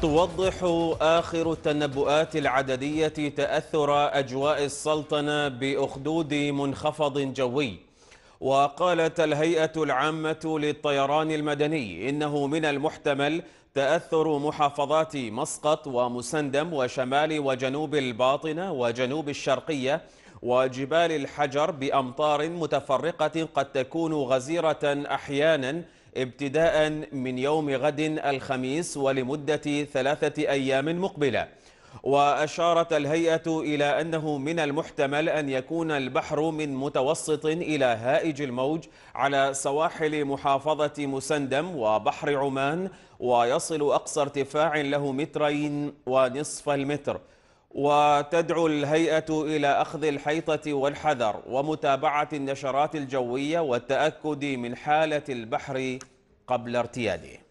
توضح آخر التنبؤات العددية تأثر أجواء السلطنة بأخدود منخفض جوي وقالت الهيئة العامة للطيران المدني إنه من المحتمل تأثر محافظات مسقط ومسندم وشمال وجنوب الباطنة وجنوب الشرقية وجبال الحجر بأمطار متفرقة قد تكون غزيرة أحياناً ابتداء من يوم غد الخميس ولمدة ثلاثة أيام مقبلة وأشارت الهيئة إلى أنه من المحتمل أن يكون البحر من متوسط إلى هائج الموج على سواحل محافظة مسندم وبحر عمان ويصل أقصى ارتفاع له مترين ونصف المتر وتدعو الهيئة إلى أخذ الحيطة والحذر ومتابعة النشرات الجوية والتأكد من حالة البحر قبل ارتياده